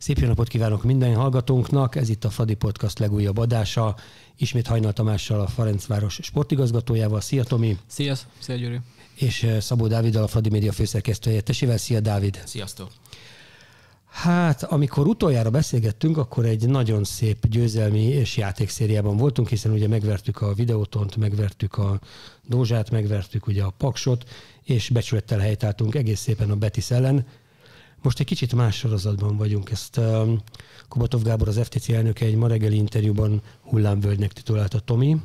Szép jó napot kívánok minden hallgatónknak, ez itt a Fadi Podcast legújabb adása, ismét Hajnal Tamással, a Ferencváros sportigazgatójával. Szia Tomi! Szia, szia Gyuri! És eh, Szabó Dáviddal, a Fadi Média főszerkesztő helyettesével. Szia Dávid! Sziasztok! Hát, amikor utoljára beszélgettünk, akkor egy nagyon szép győzelmi és játékszériában voltunk, hiszen ugye megvertük a videótont, megvertük a Dózsát, megvertük ugye a Paksot, és becsülettel helytáltunk egész szépen a Betis ellen. Most egy kicsit más sorozatban vagyunk. Ezt um, Kubatov Gábor, az FTC elnöke egy ma reggeli interjúban hullámvölgynek a Tomi.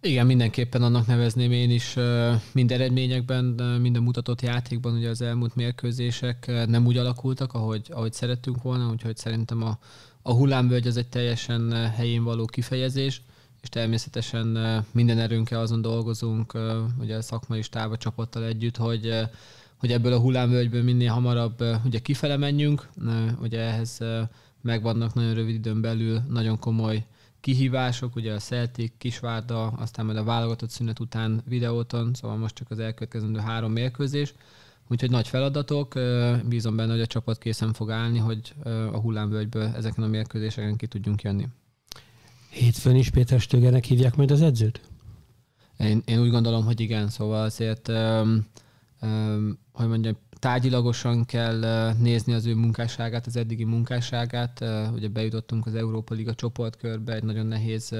Igen, mindenképpen annak nevezném én is uh, mind eredményekben, minden mutatott játékban ugye az elmúlt mérkőzések uh, nem úgy alakultak, ahogy, ahogy szerettünk volna, úgyhogy szerintem a, a hullámvölgy az egy teljesen uh, helyén való kifejezés, és természetesen minden erőnkkel azon dolgozunk, ugye a szakmai stáb a csapattal együtt, hogy hogy ebből a hullámvölgyből minél hamarabb ugye kifele menjünk, ugye ehhez megvannak nagyon rövid időn belül nagyon komoly kihívások, ugye a Celtic, Kisvárda, aztán majd a válogatott szünet után videóton, szóval most csak az elkövetkezendő három mérkőzés, úgyhogy nagy feladatok, bízom benne, hogy a csapat készen fog állni, hogy a hullámvölgyből ezeken a mérkőzéseken ki tudjunk jönni. Hétfőn is Péter Stögernek hívják majd az edzőt? Én, én úgy gondolom, hogy igen, szóval azért um, hogy mondjam, tárgyilagosan kell nézni az ő munkásságát, az eddigi munkásságát. Ugye bejutottunk az Európa Liga csoportkörbe, egy nagyon nehéz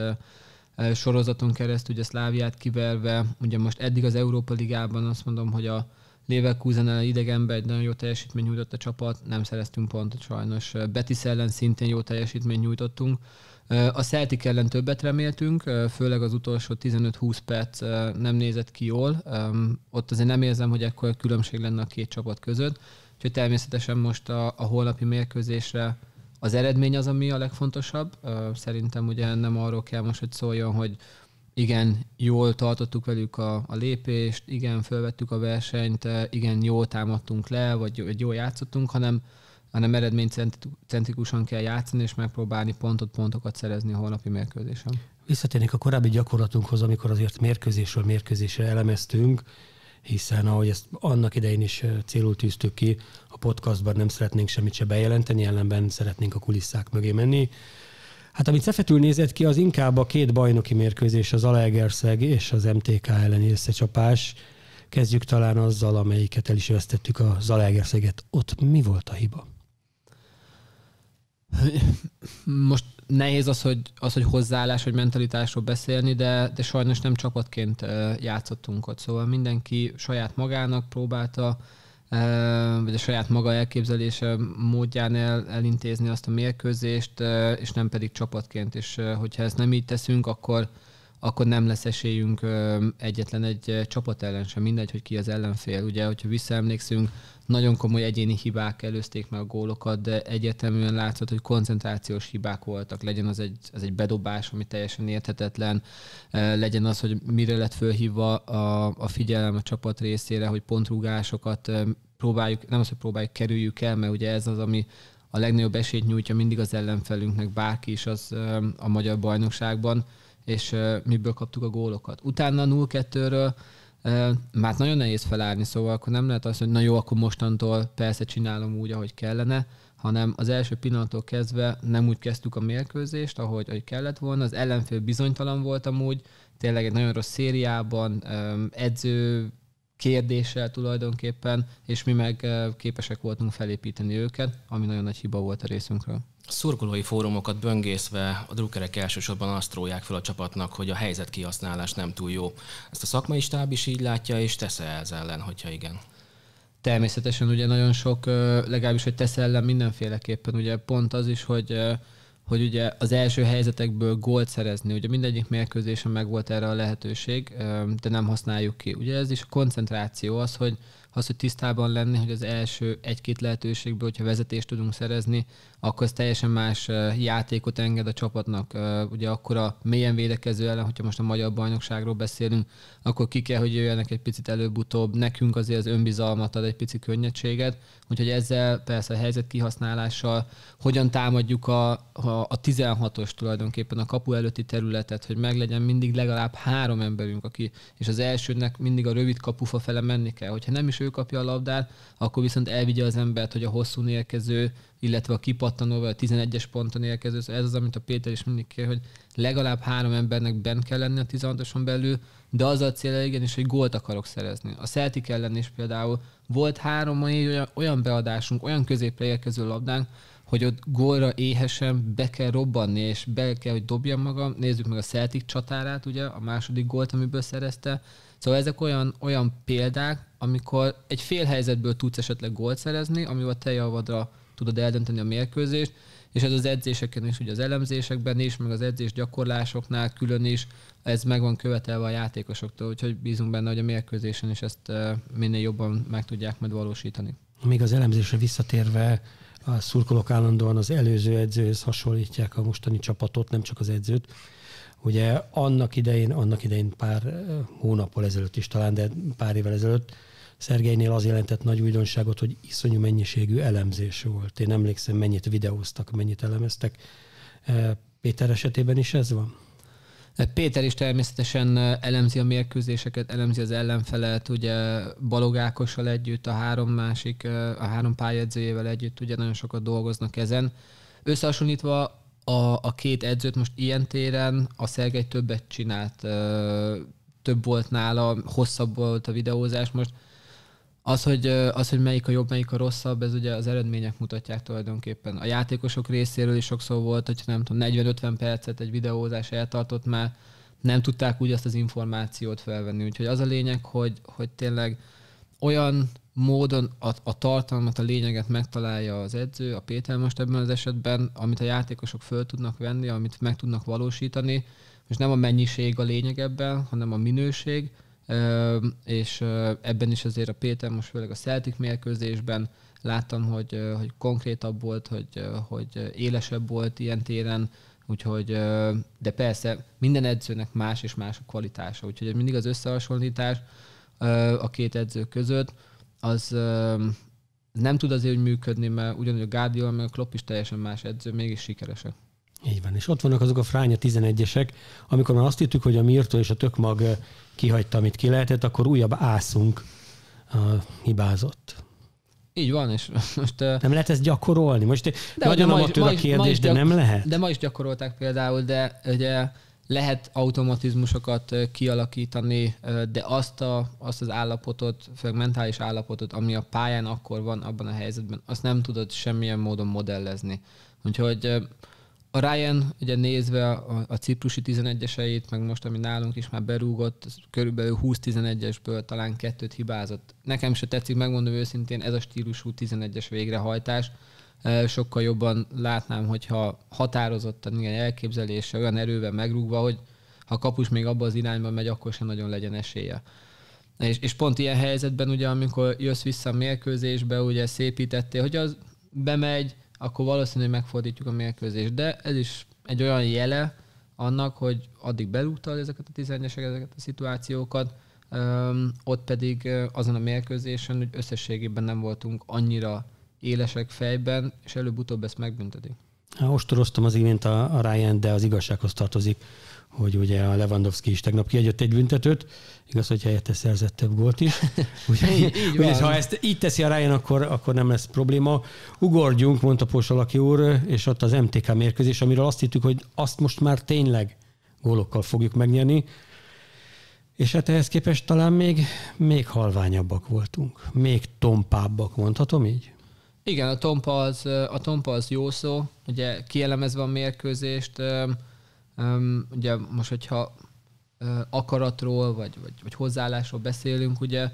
sorozaton keresztül, ugye Szláviát kiverve. Ugye most eddig az Európa Ligában azt mondom, hogy a Leverkusen ellen idegenben egy nagyon jó teljesítmény nyújtott a csapat, nem szereztünk pontot sajnos. Betis ellen szintén jó teljesítmény nyújtottunk. A Celtic ellen többet reméltünk, főleg az utolsó 15-20 perc nem nézett ki jól. Ott azért nem érzem, hogy ekkor különbség lenne a két csapat között. Úgyhogy természetesen most a, a holnapi mérkőzésre az eredmény az, ami a legfontosabb. Szerintem ugye nem arról kell most, hogy szóljon, hogy igen, jól tartottuk velük a, a lépést, igen, felvettük a versenyt, igen, jól támadtunk le, vagy, vagy jól játszottunk, hanem hanem eredménycentrikusan kell játszani, és megpróbálni pontot, pontokat szerezni a holnapi mérkőzésen. Visszatérnék a korábbi gyakorlatunkhoz, amikor azért mérkőzésről mérkőzésre elemeztünk, hiszen ahogy ezt annak idején is célul tűztük ki, a podcastban nem szeretnénk semmit se bejelenteni, ellenben szeretnénk a kulisszák mögé menni. Hát amit Cefetül nézett ki, az inkább a két bajnoki mérkőzés, az Alegerszeg és az MTK elleni összecsapás. Kezdjük talán azzal, amelyiket el is vesztettük, a Zalaegerszeget. Ott mi volt a hiba? Most nehéz az, hogy, az, hogy hozzáállás vagy mentalitásról beszélni, de, de sajnos nem csapatként játszottunk ott. Szóval mindenki saját magának próbálta, vagy a saját maga elképzelése módján el, elintézni azt a mérkőzést, és nem pedig csapatként. És hogyha ezt nem így teszünk, akkor, akkor nem lesz esélyünk egyetlen egy csapat ellen sem, mindegy, hogy ki az ellenfél. Ugye, hogyha visszaemlékszünk, nagyon komoly egyéni hibák előzték meg a gólokat, de egyértelműen látszott, hogy koncentrációs hibák voltak. Legyen az egy, az egy bedobás, ami teljesen érthetetlen, legyen az, hogy mire lett fölhívva a, a figyelem a csapat részére, hogy pontrugásokat próbáljuk, nem az, hogy próbáljuk, kerüljük el, mert ugye ez az, ami a legnagyobb esélyt nyújtja mindig az ellenfelünknek, bárki is az a magyar bajnokságban és miből kaptuk a gólokat. Utána 0-2-ről már nagyon nehéz felállni, szóval akkor nem lehet az, hogy na jó, akkor mostantól persze csinálom úgy, ahogy kellene, hanem az első pillanattól kezdve nem úgy kezdtük a mérkőzést, ahogy, ahogy kellett volna. Az ellenfél bizonytalan volt amúgy, tényleg egy nagyon rossz szériában, edző kérdéssel tulajdonképpen, és mi meg képesek voltunk felépíteni őket, ami nagyon nagy hiba volt a részünkről szurkolói fórumokat böngészve a drukkerek elsősorban azt róják fel a csapatnak, hogy a helyzet kihasználás nem túl jó. Ezt a szakmai stáb is így látja, és tesz ez ellen, hogyha igen. Természetesen ugye nagyon sok, legalábbis, hogy tesz ellen mindenféleképpen, ugye pont az is, hogy hogy ugye az első helyzetekből gólt szerezni, ugye mindegyik mérkőzésen meg volt erre a lehetőség, de nem használjuk ki. Ugye ez is a koncentráció az, hogy, az, hogy tisztában lenni, hogy az első egy-két lehetőségből, hogyha vezetést tudunk szerezni, akkor ez teljesen más játékot enged a csapatnak. Ugye akkor a mélyen védekező ellen, hogyha most a magyar bajnokságról beszélünk, akkor ki kell, hogy jöjjenek egy picit előbb-utóbb. Nekünk azért az önbizalmat ad egy pici könnyedséget, úgyhogy ezzel persze a helyzet kihasználással, hogyan támadjuk a, a, a 16-os tulajdonképpen a kapu előtti területet, hogy meglegyen mindig legalább három emberünk, aki, és az elsőnek mindig a rövid kapufa fele menni kell. Hogyha nem is ő ő kapja a labdát, akkor viszont elvigye az embert, hogy a hosszú érkező, illetve a kipattanó, vagy a 11-es ponton érkező, szóval ez az, amit a Péter is mindig kér, hogy legalább három embernek bent kell lenni a 16-oson belül, de az a cél igenis, hogy gólt akarok szerezni. A Celtic ellen is például volt három olyan, olyan beadásunk, olyan középre érkező labdánk, hogy ott gólra éhesen be kell robbanni, és be kell, hogy dobjam magam. Nézzük meg a Celtic csatárát, ugye, a második gólt, amiből szerezte. Szóval ezek olyan, olyan példák, amikor egy fél helyzetből tudsz esetleg gólt szerezni, amivel te javadra tudod eldönteni a mérkőzést, és ez az edzéseken is, ugye az elemzésekben is, meg az edzés gyakorlásoknál külön is, ez meg van követelve a játékosoktól, úgyhogy bízunk benne, hogy a mérkőzésen is ezt eh, minél jobban meg tudják majd valósítani. Még az elemzésre visszatérve, a szurkolók állandóan az előző edzőhöz hasonlítják a mostani csapatot, nem csak az edzőt. Ugye annak idején, annak idején pár eh, hónappal ezelőtt is talán, de pár évvel ezelőtt Szergeinél az jelentett nagy újdonságot, hogy iszonyú mennyiségű elemzés volt. Én emlékszem, mennyit videóztak, mennyit elemeztek. Eh, Péter esetében is ez van? Péter is természetesen elemzi a mérkőzéseket, elemzi az ellenfelet, ugye Balogákossal együtt, a három másik, a három pályedzőjével együtt, ugye nagyon sokat dolgoznak ezen. Összehasonlítva a, a két edzőt most ilyen téren a Szergej többet csinált, több volt nála, hosszabb volt a videózás, most az hogy, az, hogy melyik a jobb, melyik a rosszabb, ez ugye az eredmények mutatják tulajdonképpen. A játékosok részéről is sokszor volt, hogy nem tudom, 40-50 percet egy videózás eltartott már, nem tudták úgy azt az információt felvenni. Úgyhogy az a lényeg, hogy, hogy tényleg olyan módon a, a tartalmat, a lényeget megtalálja az edző, a Péter most ebben az esetben, amit a játékosok föl tudnak venni, amit meg tudnak valósítani, és nem a mennyiség a lényeg ebben, hanem a minőség, és ebben is azért a Péter most főleg a Celtic mérkőzésben láttam, hogy, hogy konkrétabb volt, hogy, hogy élesebb volt ilyen téren, úgyhogy, de persze minden edzőnek más és más a kvalitása, úgyhogy mindig az összehasonlítás a két edző között, az nem tud azért működni, mert ugyanúgy a Guardiola, meg a Klopp is teljesen más edző, mégis sikeresek. Így van, és ott vannak azok a fránya 11-esek, amikor már azt hittük, hogy a Mirto és a tökmag eh, kihagyta, amit ki lehetett, akkor újabb ászunk a hibázott. Így van, és most... Eh, nem lehet ezt gyakorolni? Most de nagyon amatőr a kérdés, de nem lehet? De ma is gyakorolták például, de ugye lehet automatizmusokat eh, kialakítani, de azt, a, azt az állapotot, főleg mentális állapotot, ami a pályán akkor van, abban a helyzetben, azt nem tudod semmilyen módon modellezni. Úgyhogy a Ryan ugye nézve a, a ciprusi 11-eseit, meg most, ami nálunk is már berúgott, körülbelül 20-11-esből talán kettőt hibázott. Nekem se tetszik, megmondom őszintén, ez a stílusú 11-es végrehajtás. Sokkal jobban látnám, hogyha határozottan ilyen elképzelése, olyan erővel megrúgva, hogy ha kapus még abba az irányba megy, akkor sem nagyon legyen esélye. És, és pont ilyen helyzetben, ugye, amikor jössz vissza a mérkőzésbe, ugye szépítettél, hogy az bemegy, akkor valószínűleg megfordítjuk a mérkőzést. De ez is egy olyan jele annak, hogy addig belúgta ezeket a 11 ezeket a szituációkat, Öm, ott pedig azon a mérkőzésen, hogy összességében nem voltunk annyira élesek fejben, és előbb-utóbb ezt megbüntetik. Ostoroztam az imént a, a Ryan, de az igazsághoz tartozik hogy ugye a Lewandowski is tegnap kiadott egy büntetőt, igaz, hogy helyette szerzett több gólt is. Úgyhogy, úgyhogy ha ezt így teszi a Ryan, akkor, akkor nem lesz probléma. Ugorjunk, mondta Pósolaki úr, és ott az MTK mérkőzés, amiről azt hittük, hogy azt most már tényleg gólokkal fogjuk megnyerni, és hát ehhez képest talán még, még halványabbak voltunk, még tompábbak, mondhatom így? Igen, a tompa az, a tompa az jó szó, ugye kielemezve a mérkőzést, ugye most, hogyha akaratról, vagy, vagy, vagy hozzáállásról beszélünk, ugye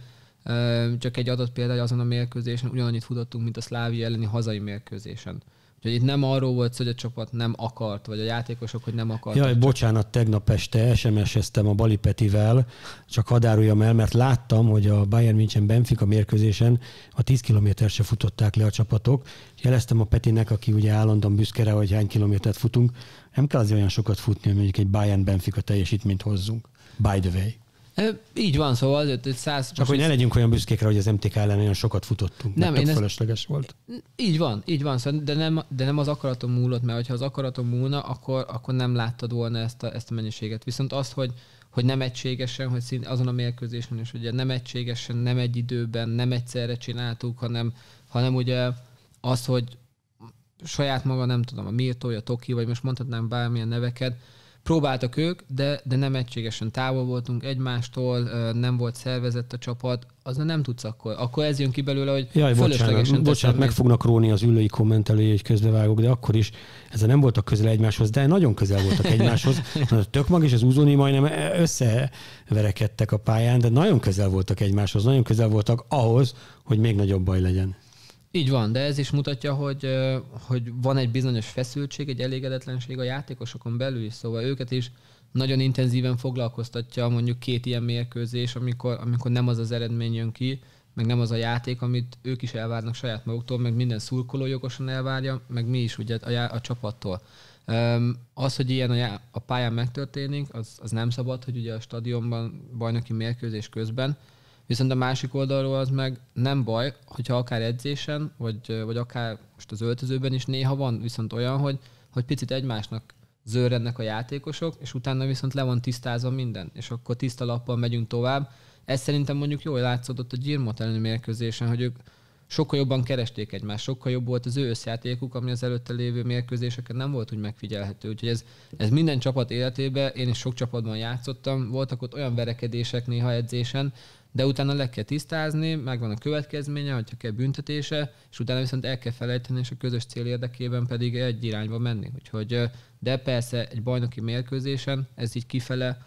csak egy adott példa, hogy azon a mérkőzésen ugyanannyit futottunk, mint a Szlávia elleni hazai mérkőzésen. Úgyhogy itt nem arról volt, hogy a csapat nem akart, vagy a játékosok, hogy nem akart. Jaj, bocsánat, tegnap este SMS-eztem a Bali Petivel, csak hadáruljam el, mert láttam, hogy a Bayern München Benfica mérkőzésen a 10 kilométer se futották le a csapatok, és jeleztem a Petinek, aki ugye állandóan büszkere, hogy hány kilométert futunk, nem kell azért olyan sokat futni, hogy mondjuk egy Bayern Benfica teljesítményt hozzunk. By the way. E, így van, szóval azért hogy száz... Csak hogy ne legyünk olyan büszkékre, hogy az MTK ellen olyan sokat futottunk. Nem, én ez... fölösleges volt. Így van, így van, szóval, de, nem, de nem az akaratom múlott, mert ha az akaratom múlna, akkor, akkor nem láttad volna ezt a, ezt a mennyiséget. Viszont azt, hogy, hogy nem egységesen, hogy szín, azon a mérkőzésen is ugye nem egységesen, nem egy időben, nem egyszerre csináltuk, hanem, hanem ugye az, hogy saját maga, nem tudom, a Mirto, a Toki, vagy most mondhatnám bármilyen neveket, próbáltak ők, de, de nem egységesen távol voltunk egymástól, nem volt szervezett a csapat, az nem tudsz akkor. Akkor ez jön ki belőle, hogy Jaj, bocsánat, bocsánat meg fognak róni az ülői kommentelői, hogy közbevágok, de akkor is ezzel nem voltak közel egymáshoz, de nagyon közel voltak egymáshoz. A mag és az uzoni majdnem összeverekedtek a pályán, de nagyon közel voltak egymáshoz, nagyon közel voltak ahhoz, hogy még nagyobb baj legyen. Így van, de ez is mutatja, hogy, hogy van egy bizonyos feszültség, egy elégedetlenség a játékosokon belül, is, szóval őket is nagyon intenzíven foglalkoztatja mondjuk két ilyen mérkőzés, amikor, amikor nem az az eredmény jön ki, meg nem az a játék, amit ők is elvárnak saját maguktól, meg minden szurkoló jogosan elvárja, meg mi is ugye a, a csapattól. Um, az, hogy ilyen a, já- a pályán megtörténik, az, az nem szabad, hogy ugye a stadionban bajnoki mérkőzés közben, Viszont a másik oldalról az meg nem baj, hogyha akár edzésen, vagy, vagy akár most az öltözőben is néha van viszont olyan, hogy, hogy picit egymásnak zörrednek a játékosok, és utána viszont le van tisztázva minden, és akkor tiszta lappal megyünk tovább. Ez szerintem mondjuk jól látszódott a Gyirmot elleni mérkőzésen, hogy ők sokkal jobban keresték egymást, sokkal jobb volt az ő összjátékuk, ami az előtte lévő mérkőzéseken nem volt úgy megfigyelhető. Úgyhogy ez, ez minden csapat életében, én is sok csapatban játszottam, voltak ott olyan verekedések néha edzésen, de utána le kell tisztázni, megvan a következménye, hogyha kell büntetése, és utána viszont el kell felejteni, és a közös cél érdekében pedig egy irányba menni. Úgyhogy, de persze egy bajnoki mérkőzésen ez így kifele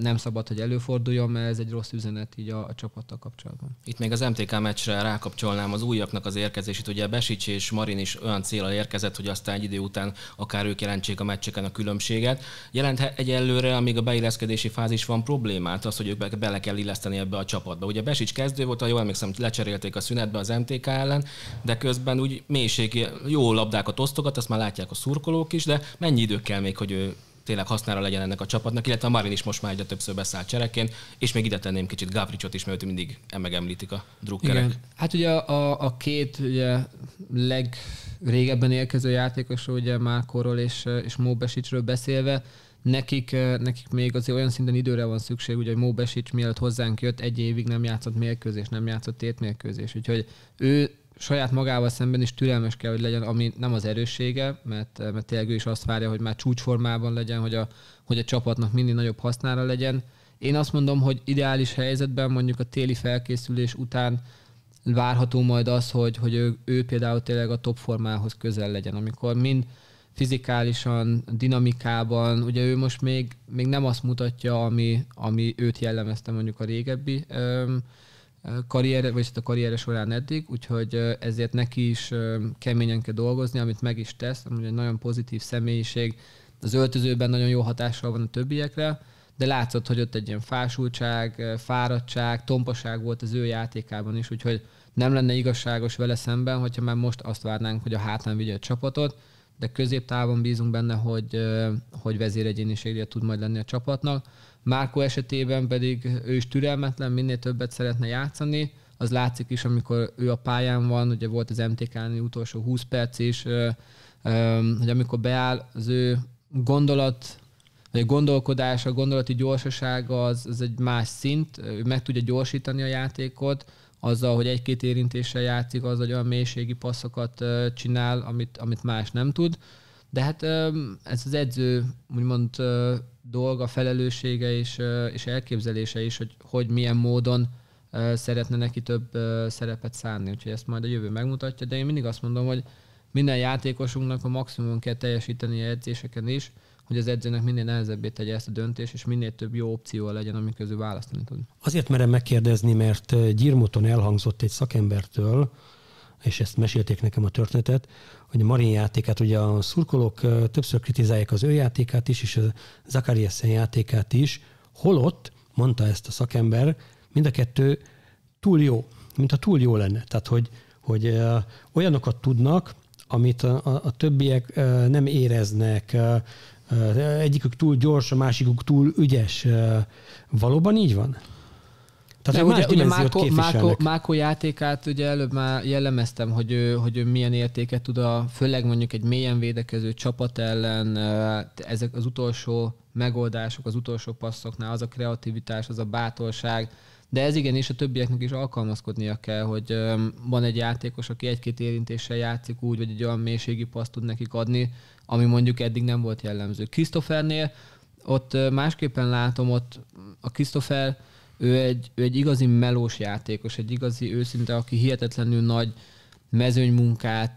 nem szabad, hogy előforduljon, mert ez egy rossz üzenet így a, a csapattal kapcsolatban. Itt még az MTK meccsre rákapcsolnám az újaknak az érkezését. Ugye Besics és Marin is olyan célra érkezett, hogy aztán egy idő után akár ők jelentsék a meccseken a különbséget. Jelent egyelőre, amíg a beilleszkedési fázis van problémát, az, hogy ők bele kell illeszteni ebbe a csapatba. Ugye Besics kezdő volt, ha jól emlékszem, lecserélték a szünetbe az MTK ellen, de közben úgy mélység jó labdákat osztogat, azt már látják a szurkolók is, de mennyi idő kell még, hogy ő tényleg hasznára legyen ennek a csapatnak, illetve a Marin is most már egyre többször beszállt csereként, és még ide tenném kicsit Gábricsot is, mert mindig megemlítik a drukkerek. Igen. Hát ugye a, a két ugye legrégebben érkező játékos, ugye Márkorról és, és Móbesicsről beszélve, nekik, eh, nekik még azért olyan szinten időre van szükség, ugye, hogy Móbesics mielőtt hozzánk jött, egy évig nem játszott mérkőzés, nem játszott tétmérkőzés, úgyhogy ő saját magával szemben is türelmes kell, hogy legyen, ami nem az erőssége, mert, eh, mert tényleg ő is azt várja, hogy már csúcsformában legyen, hogy a, hogy a csapatnak mindig nagyobb hasznára legyen. Én azt mondom, hogy ideális helyzetben mondjuk a téli felkészülés után várható majd az, hogy, hogy ő, ő például tényleg a top formához közel legyen, amikor mind fizikálisan, dinamikában, ugye ő most még, még nem azt mutatja, ami, ami őt jellemezte mondjuk a régebbi öm, karriere, vagyis hát a karriere során eddig, úgyhogy ezért neki is keményen kell dolgozni, amit meg is tesz, amúgy egy nagyon pozitív személyiség, az öltözőben nagyon jó hatással van a többiekre, de látszott, hogy ott egy ilyen fásultság, fáradtság, tompaság volt az ő játékában is, úgyhogy nem lenne igazságos vele szemben, hogyha már most azt várnánk, hogy a hátán vigye a csapatot, de középtávon bízunk benne, hogy, hogy vezéregyéniségre tud majd lenni a csapatnak Márko esetében pedig ő is türelmetlen, minél többet szeretne játszani, az látszik is, amikor ő a pályán van, ugye volt az MTK-n utolsó 20 perc is, hogy amikor beáll, az ő gondolat, vagy a gondolkodása, a gondolati gyorsasága az, az egy más szint, ő meg tudja gyorsítani a játékot, azzal, hogy egy-két érintéssel játszik, az, hogy olyan mélységi passzokat csinál, amit, amit más nem tud. De hát ez az edző úgymond dolga, felelőssége és, és elképzelése is, hogy, hogy milyen módon szeretne neki több szerepet szánni. Úgyhogy ezt majd a jövő megmutatja, de én mindig azt mondom, hogy minden játékosunknak a maximum kell teljesíteni a edzéseken is, hogy az edzőnek minél nehezebbé tegye ezt a döntést, és minél több jó opció legyen, amik közül választani tud. Azért merem megkérdezni, mert Gyirmuton elhangzott egy szakembertől, és ezt mesélték nekem a történetet, hogy a Marin játékát, ugye a szurkolók többször kritizálják az ő játékát is, és a Zakariasen játékát is, holott, mondta ezt a szakember, mind a kettő túl jó, mint a túl jó lenne. Tehát, hogy, hogy olyanokat tudnak, amit a, a, a többiek nem éreznek, egyikük túl gyors, a másikuk túl ügyes. Valóban így van? Tehát De ugye, ugye Máko, Máko, Máko játékát ugye előbb már jellemeztem, hogy ő, hogy ő milyen értéket tud a, főleg mondjuk egy mélyen védekező csapat ellen, hát ezek az utolsó megoldások, az utolsó passzoknál, az a kreativitás, az a bátorság, de ez igenis a többieknek is alkalmazkodnia kell, hogy van egy játékos, aki egy-két érintéssel játszik úgy, vagy egy olyan mélységi paszt tud nekik adni, ami mondjuk eddig nem volt jellemző. Christophernél ott másképpen látom, ott a Christopher ő egy, ő egy igazi melós játékos, egy igazi őszinte, aki hihetetlenül nagy mezőnymunkát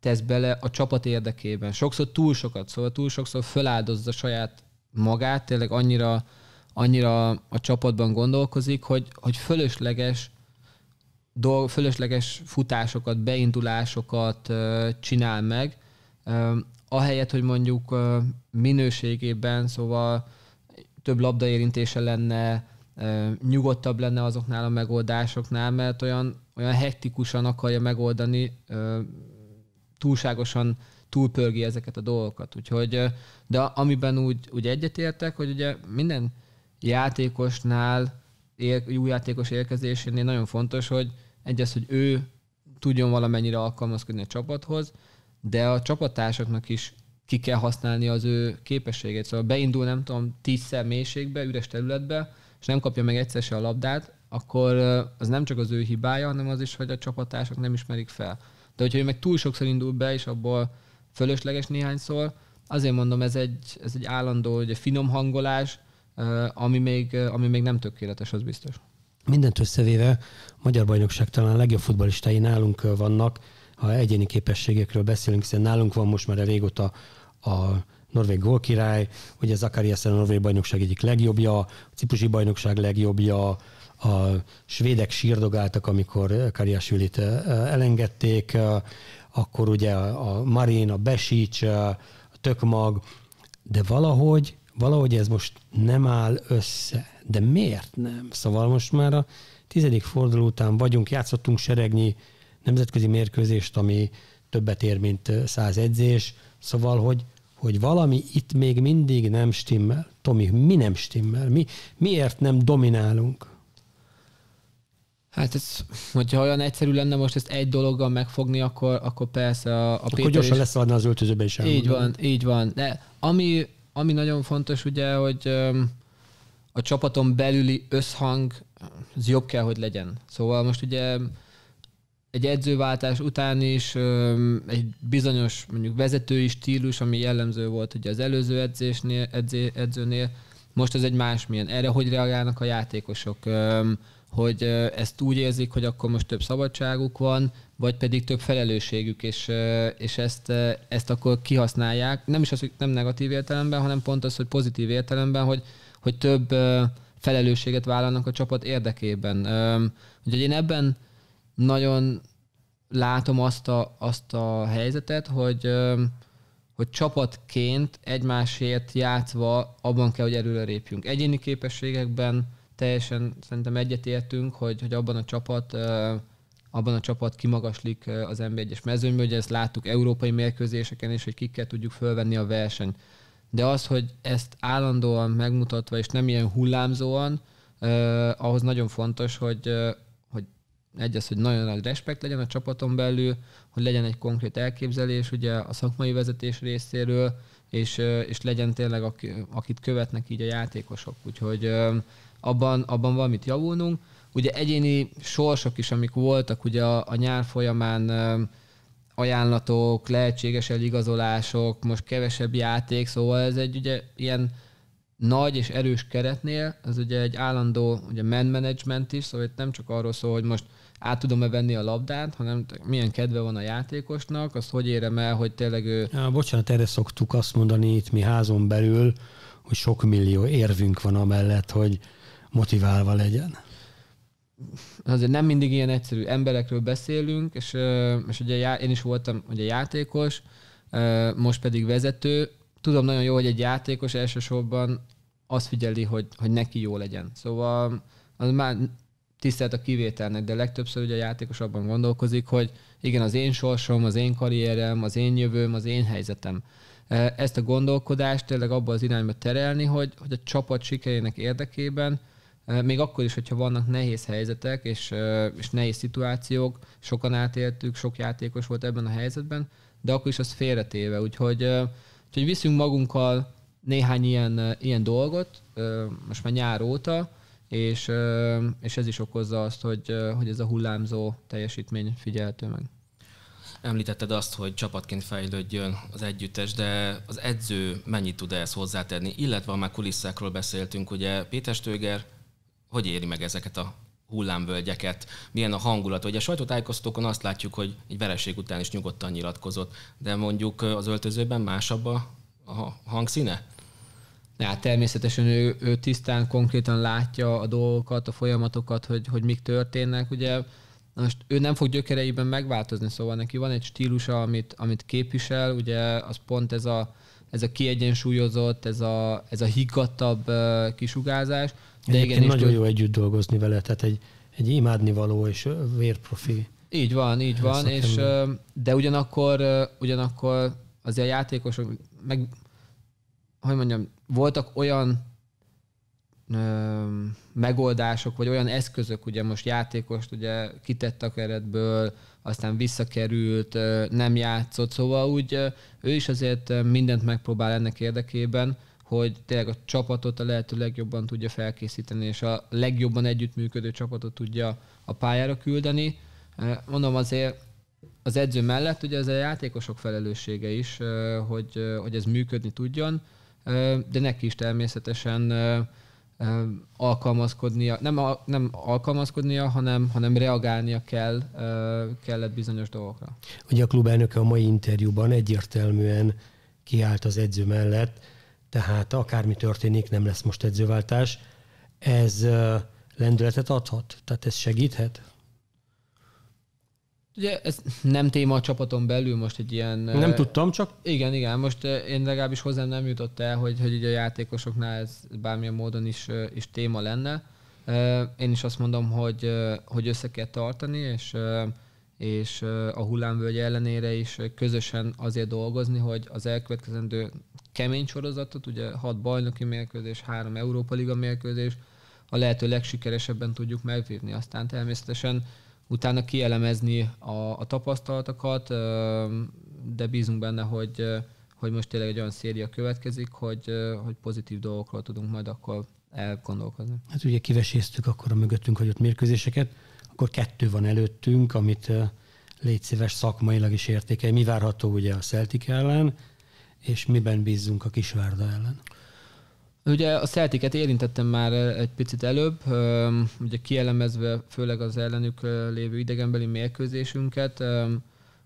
tesz bele a csapat érdekében. Sokszor túl sokat, szóval túl sokszor föláldozza saját magát, tényleg annyira, annyira a csapatban gondolkozik, hogy, hogy fölösleges dolg, fölösleges futásokat, beindulásokat csinál meg, ahelyett, hogy mondjuk minőségében, szóval több labda érintése lenne, nyugodtabb lenne azoknál a megoldásoknál, mert olyan, olyan hektikusan akarja megoldani, túlságosan túlpörgi ezeket a dolgokat. Úgyhogy, de amiben úgy, úgy egyetértek, hogy ugye minden játékosnál, jó új játékos érkezésénél nagyon fontos, hogy egyrészt, hogy ő tudjon valamennyire alkalmazkodni a csapathoz, de a csapattársaknak is ki kell használni az ő képességét. Szóval beindul, nem tudom, tízszer mélységbe, üres területbe, és nem kapja meg egyszer se a labdát, akkor az nem csak az ő hibája, hanem az is, hogy a csapatások nem ismerik fel. De hogyha ő meg túl sokszor indul be, és abból fölösleges néhányszor, azért mondom, ez egy, ez egy állandó, egy finom hangolás, ami még, ami még nem tökéletes, az biztos. Mindent összevéve a Magyar Bajnokság talán a legjobb futbalistái nálunk vannak, ha egyéni képességekről beszélünk, hiszen nálunk van most már a régóta a norvég gólkirály, ugye Zakariasen a norvég bajnokság egyik legjobbja, a cipusi bajnokság legjobbja, a svédek sírdogáltak, amikor Kariasülit e, elengedték, e, akkor ugye a Marin, a Besics, e, a Tökmag, de valahogy, valahogy ez most nem áll össze. De miért nem? Szóval most már a tizedik forduló után vagyunk, játszottunk seregnyi nemzetközi mérkőzést, ami többet ér, mint száz edzés, szóval, hogy hogy valami itt még mindig nem stimmel. Tomi, mi nem stimmel? Mi, miért nem dominálunk? Hát ez, hogyha olyan egyszerű lenne most ezt egy dologgal megfogni, akkor, akkor persze a, a akkor Péter gyorsan is... leszaladna az öltözőbe is. Így van, így van. De ami, ami nagyon fontos ugye, hogy a csapaton belüli összhang, az jobb kell, hogy legyen. Szóval most ugye egy edzőváltás után is egy bizonyos mondjuk vezetői stílus, ami jellemző volt ugye az előző edzésnél, edzé, edzőnél, most ez egy másmilyen. Erre hogy reagálnak a játékosok? Hogy ezt úgy érzik, hogy akkor most több szabadságuk van, vagy pedig több felelősségük, és, és ezt, ezt akkor kihasználják. Nem is az, hogy nem negatív értelemben, hanem pont az, hogy pozitív értelemben, hogy, hogy több felelősséget vállalnak a csapat érdekében. Úgyhogy én ebben nagyon látom azt a, azt a helyzetet, hogy, hogy csapatként egymásért játszva abban kell, hogy erőre lépjünk. Egyéni képességekben teljesen szerintem egyetértünk, hogy, hogy abban a csapat abban a csapat kimagaslik az ember egyes mezőnyből, mezőnyben, ugye ezt láttuk európai mérkőzéseken is, hogy kikkel tudjuk fölvenni a versenyt. De az, hogy ezt állandóan megmutatva, és nem ilyen hullámzóan, eh, ahhoz nagyon fontos, hogy, egy az, hogy nagyon nagy respekt legyen a csapaton belül, hogy legyen egy konkrét elképzelés ugye a szakmai vezetés részéről, és, és legyen tényleg, akit követnek így a játékosok. Úgyhogy abban, abban valamit javulnunk. Ugye egyéni sorsok is, amik voltak ugye a, a nyár folyamán ajánlatok, lehetséges eligazolások, most kevesebb játék, szóval ez egy ugye ilyen nagy és erős keretnél, ez ugye egy állandó ugye man management is, szóval itt nem csak arról szól, hogy most át tudom-e venni a labdát, hanem milyen kedve van a játékosnak, azt hogy érem el, hogy tényleg ő... Ja, bocsánat, erre szoktuk azt mondani itt mi házon belül, hogy sok millió érvünk van amellett, hogy motiválva legyen. Azért nem mindig ilyen egyszerű emberekről beszélünk, és, és ugye én is voltam ugye játékos, most pedig vezető. Tudom nagyon jó, hogy egy játékos elsősorban azt figyeli, hogy, hogy neki jó legyen. Szóval az már tisztelt a kivételnek, de legtöbbször ugye a játékos abban gondolkozik, hogy igen, az én sorsom, az én karrierem, az én jövőm, az én helyzetem. E, ezt a gondolkodást tényleg abba az irányba terelni, hogy, hogy a csapat sikerének érdekében e, még akkor is, hogyha vannak nehéz helyzetek és, e, és nehéz szituációk, sokan átéltük, sok játékos volt ebben a helyzetben, de akkor is az félretéve. Úgyhogy, úgyhogy viszünk magunkkal néhány ilyen, ilyen dolgot, most már nyár óta, és, és ez is okozza azt, hogy, hogy ez a hullámzó teljesítmény figyelhető meg. Említetted azt, hogy csapatként fejlődjön az együttes, de az edző mennyit tud ehhez hozzátenni? Illetve már kulisszákról beszéltünk, ugye Péter Stöger hogy éri meg ezeket a hullámvölgyeket, milyen a hangulat. Ugye a sajtótájékoztatókon azt látjuk, hogy egy vereség után is nyugodtan nyilatkozott, de mondjuk az öltözőben másabb a hangszíne? Hát természetesen ő, ő tisztán, konkrétan látja a dolgokat, a folyamatokat, hogy, hogy mik történnek. Ugye most ő nem fog gyökereiben megváltozni, szóval neki van egy stílusa, amit, amit képvisel, ugye az pont ez a, ez a kiegyensúlyozott, ez a, ez a higgadtabb kisugázás. De igen, nagyon jó együtt dolgozni vele, tehát egy, egy imádnivaló és vérprofi. Így van, így van, és, de ugyanakkor, ugyanakkor az a játékosok, meg hogy mondjam, voltak olyan ö, megoldások, vagy olyan eszközök, ugye most játékost ugye kitett a keretből, aztán visszakerült, ö, nem játszott, szóval úgy ö, ő is azért mindent megpróbál ennek érdekében, hogy tényleg a csapatot a lehető legjobban tudja felkészíteni, és a legjobban együttműködő csapatot tudja a pályára küldeni. Mondom azért, az edző mellett ugye ez a játékosok felelőssége is, hogy, hogy ez működni tudjon de neki is természetesen alkalmazkodnia, nem, nem alkalmazkodnia, hanem, hanem reagálnia kell, kellett bizonyos dolgokra. Ugye a klubelnöke a mai interjúban egyértelműen kiállt az edző mellett, tehát akármi történik, nem lesz most edzőváltás. Ez lendületet adhat? Tehát ez segíthet? Ugye ez nem téma a csapaton belül most egy ilyen... Nem tudtam, csak... Igen, igen, most én legalábbis hozzám nem jutott el, hogy, hogy így a játékosoknál ez bármilyen módon is, is téma lenne. Én is azt mondom, hogy, hogy össze kell tartani, és, és a hullámvölgy ellenére is közösen azért dolgozni, hogy az elkövetkezendő kemény sorozatot, ugye hat bajnoki mérkőzés, három Európa Liga mérkőzés, a lehető legsikeresebben tudjuk megvívni. Aztán természetesen utána kielemezni a, a tapasztalatokat, de bízunk benne, hogy, hogy most tényleg egy olyan széria következik, hogy, hogy pozitív dolgokról tudunk majd akkor elgondolkozni. Hát ugye kiveséztük akkor a mögöttünk hagyott mérkőzéseket, akkor kettő van előttünk, amit légy szíves szakmailag is értékelj. Mi várható ugye a Celtic ellen, és miben bízzunk a Kisvárda ellen? Ugye a Celticet érintettem már eh, egy picit előbb, ugye kielemezve főleg az ellenük eh, lévő idegenbeli mérkőzésünket,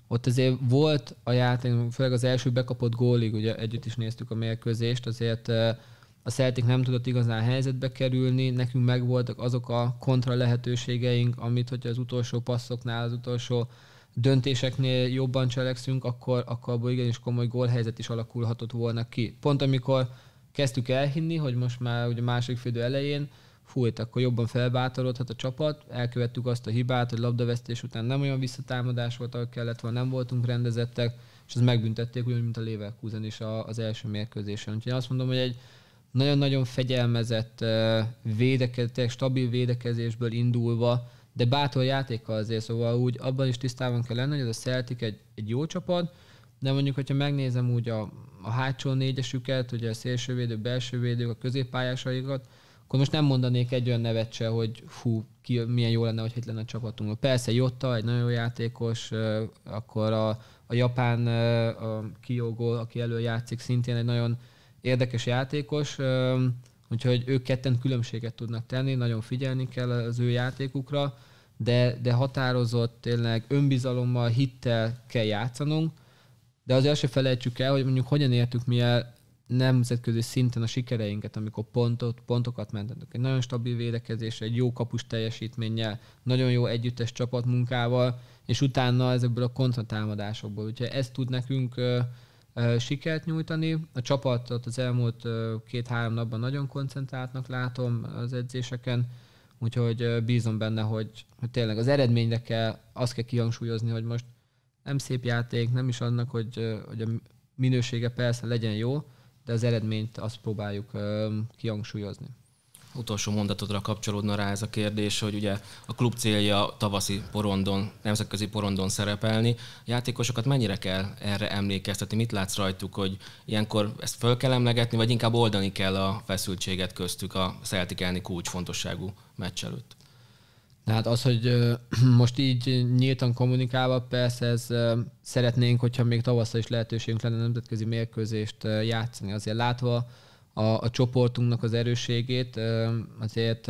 ott azért volt a játék, főleg az első bekapott gólig, ugye együtt is néztük a mérkőzést, azért eh, a Celtic nem tudott igazán helyzetbe kerülni, nekünk megvoltak azok a kontra lehetőségeink, amit hogyha az utolsó passzoknál, az utolsó döntéseknél jobban cselekszünk, akkor, akkor abból igenis komoly gólhelyzet is alakulhatott volna ki. Pont amikor kezdtük elhinni, hogy most már ugye a második fődő elején fújt, akkor jobban felbátorodhat a csapat, elkövettük azt a hibát, hogy labdavesztés után nem olyan visszatámadás volt, ahogy kellett volna, nem voltunk rendezettek, és ezt megbüntették, úgy, mint a Leverkusen is az első mérkőzésen. Úgyhogy azt mondom, hogy egy nagyon-nagyon fegyelmezett, védekezés, stabil védekezésből indulva, de bátor játéka azért, szóval úgy abban is tisztában kell lenni, hogy ez a Celtic egy, egy jó csapat, de mondjuk, hogyha megnézem úgy a a hátsó négyesüket, ugye a szélsővédők, belsővédők, a középpályásaikat, akkor most nem mondanék egy olyan nevet se, hogy fú, ki, milyen jó lenne, hogy itt lenne a csapatunk. Persze Jotta, egy nagyon jó játékos, akkor a, a japán a Kyogo, aki játszik, szintén egy nagyon érdekes játékos, úgyhogy ők ketten különbséget tudnak tenni, nagyon figyelni kell az ő játékukra, de, de határozott, tényleg önbizalommal, hittel kell játszanunk, de azért azt se felejtsük el, hogy mondjuk hogyan értük mi el nemzetközi szinten a sikereinket, amikor pontot, pontokat mentettek. Egy nagyon stabil védekezés, egy jó kapus teljesítménnyel, nagyon jó együttes csapatmunkával, és utána ezekből a kontratámadásokból. Úgyhogy ez tud nekünk ö, ö, sikert nyújtani. A csapatot az elmúlt két-három napban nagyon koncentráltnak látom az edzéseken, úgyhogy bízom benne, hogy, hogy tényleg az eredményre kell, azt kell kihangsúlyozni, hogy most nem szép játék, nem is annak, hogy, hogy a minősége persze legyen jó, de az eredményt azt próbáljuk kihangsúlyozni. Utolsó mondatodra kapcsolódna rá ez a kérdés, hogy ugye a klub célja tavaszi porondon, nemzetközi porondon szerepelni. A játékosokat mennyire kell erre emlékeztetni? Mit látsz rajtuk, hogy ilyenkor ezt föl kell emlegetni, vagy inkább oldani kell a feszültséget köztük a Celtic elleni kulcsfontosságú meccs előtt? Tehát az, hogy most így nyíltan kommunikálva, persze ez szeretnénk, hogyha még tavasszal is lehetőségünk lenne nemzetközi mérkőzést játszani. Azért látva a, a csoportunknak az erősségét, azért,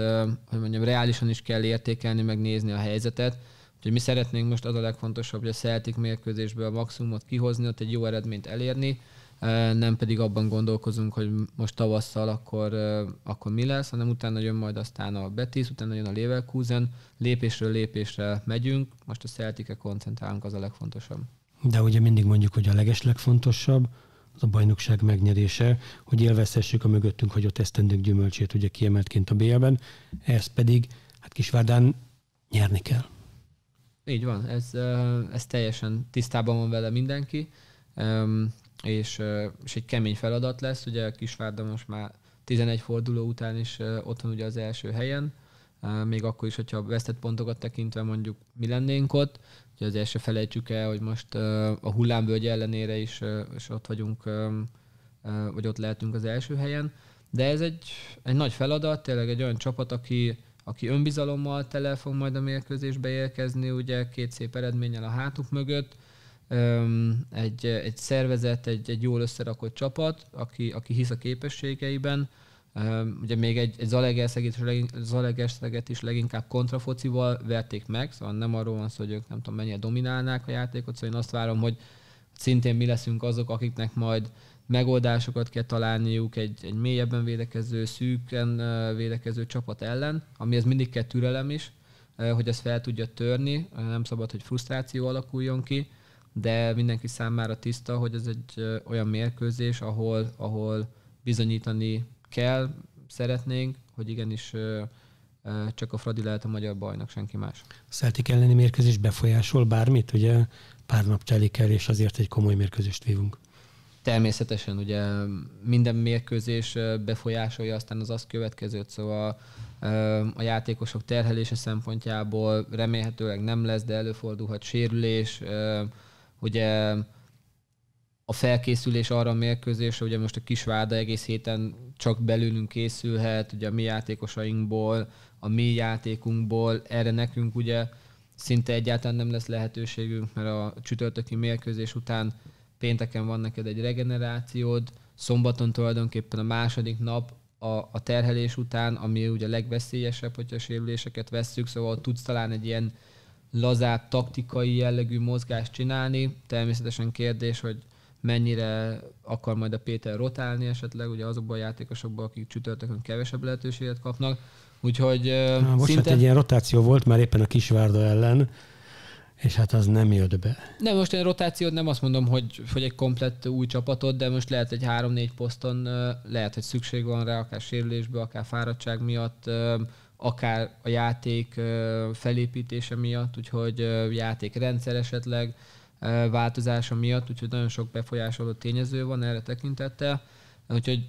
hogy mondjam, reálisan is kell értékelni, megnézni a helyzetet. Úgyhogy mi szeretnénk most az a legfontosabb, hogy a Celtic mérkőzésből a maximumot kihozni, ott egy jó eredményt elérni, nem pedig abban gondolkozunk, hogy most tavasszal akkor, akkor mi lesz, hanem utána jön majd aztán a Betis, utána jön a Leverkusen, lépésről lépésre megyünk, most a celtic koncentrálunk, az a legfontosabb. De ugye mindig mondjuk, hogy a legeslegfontosabb, az a bajnokság megnyerése, hogy élvezhessük a mögöttünk hagyott esztendők gyümölcsét ugye kiemeltként a BL-ben, pedig hát Kisvárdán nyerni kell. Így van, ez, ez teljesen tisztában van vele mindenki és, és egy kemény feladat lesz. Ugye a Kisvárda most már 11 forduló után is ott van ugye az első helyen, még akkor is, hogyha vesztett pontokat tekintve mondjuk mi lennénk ott. Ugye az első felejtjük el, hogy most a hullámvölgy ellenére is, és ott vagyunk, vagy ott lehetünk az első helyen. De ez egy, egy nagy feladat, tényleg egy olyan csapat, aki, aki önbizalommal tele fog majd a mérkőzésbe érkezni, ugye két szép eredménnyel a hátuk mögött, egy, egy szervezet, egy, egy jól összerakott csapat, aki, aki hisz a képességeiben. Ugye még egy, egy Zalegerszeget is leginkább kontrafocival verték meg, szóval nem arról van szó, hogy ők nem tudom mennyire dominálnák a játékot, szóval én azt várom, hogy szintén mi leszünk azok, akiknek majd megoldásokat kell találniuk egy, egy mélyebben védekező, szűken védekező csapat ellen, ami ez mindig kell türelem is, hogy ezt fel tudja törni, nem szabad, hogy frusztráció alakuljon ki, de mindenki számára tiszta, hogy ez egy olyan mérkőzés, ahol, ahol bizonyítani kell, szeretnénk, hogy igenis csak a Fradi lehet a magyar bajnok, senki más. A Celtic elleni mérkőzés befolyásol bármit? Ugye pár nap telik el, és azért egy komoly mérkőzést vívunk. Természetesen, ugye minden mérkőzés befolyásolja aztán az azt következőt, szóval a játékosok terhelése szempontjából remélhetőleg nem lesz, de előfordulhat sérülés, ugye a felkészülés arra a mérkőzésre, ugye most a váda egész héten csak belülünk készülhet, ugye a mi játékosainkból, a mi játékunkból, erre nekünk ugye szinte egyáltalán nem lesz lehetőségünk, mert a csütörtöki mérkőzés után pénteken van neked egy regenerációd, szombaton tulajdonképpen a második nap a, a terhelés után, ami ugye a legveszélyesebb, hogyha a sérüléseket vesszük, szóval tudsz talán egy ilyen lazább, taktikai jellegű mozgást csinálni. Természetesen kérdés, hogy mennyire akar majd a Péter rotálni esetleg, ugye azokban a játékosokban, akik csütörtökön kevesebb lehetőséget kapnak. Úgyhogy Na, most szinte... hát egy ilyen rotáció volt már éppen a Kisvárda ellen, és hát az nem jött be. Nem, most egy rotációt nem azt mondom, hogy, hogy egy komplett új csapatot, de most lehet egy három-négy poszton, lehet, hogy szükség van rá, akár sérülésből, akár fáradtság miatt, akár a játék felépítése miatt, úgyhogy játék rendszer esetleg változása miatt, úgyhogy nagyon sok befolyásoló tényező van erre tekintettel. Úgyhogy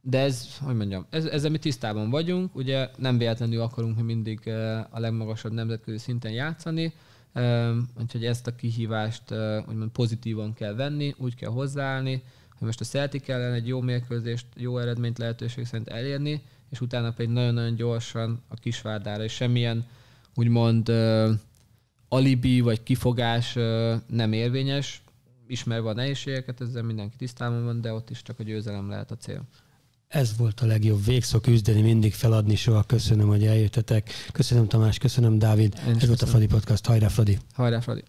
de ez, hogy mondjam, ez, ezzel mi tisztában vagyunk, ugye nem véletlenül akarunk mi mindig a legmagasabb nemzetközi szinten játszani, úgyhogy ezt a kihívást úgymond pozitívan kell venni, úgy kell hozzáállni, hogy most a Celtic ellen egy jó mérkőzést, jó eredményt lehetőség szerint elérni, és utána pedig nagyon-nagyon gyorsan a Kisvárdára, és semmilyen úgymond uh, alibi vagy kifogás uh, nem érvényes, ismerve a nehézségeket, ezzel mindenki tisztában van, de ott is csak a győzelem lehet a cél. Ez volt a legjobb. végszó, küzdeni, mindig feladni soha. Köszönöm, hogy eljöttetek. Köszönöm Tamás, köszönöm Dávid. Én Ez köszönöm. volt a Fadi Podcast. Hajrá Fadi. Hajrá Fadi.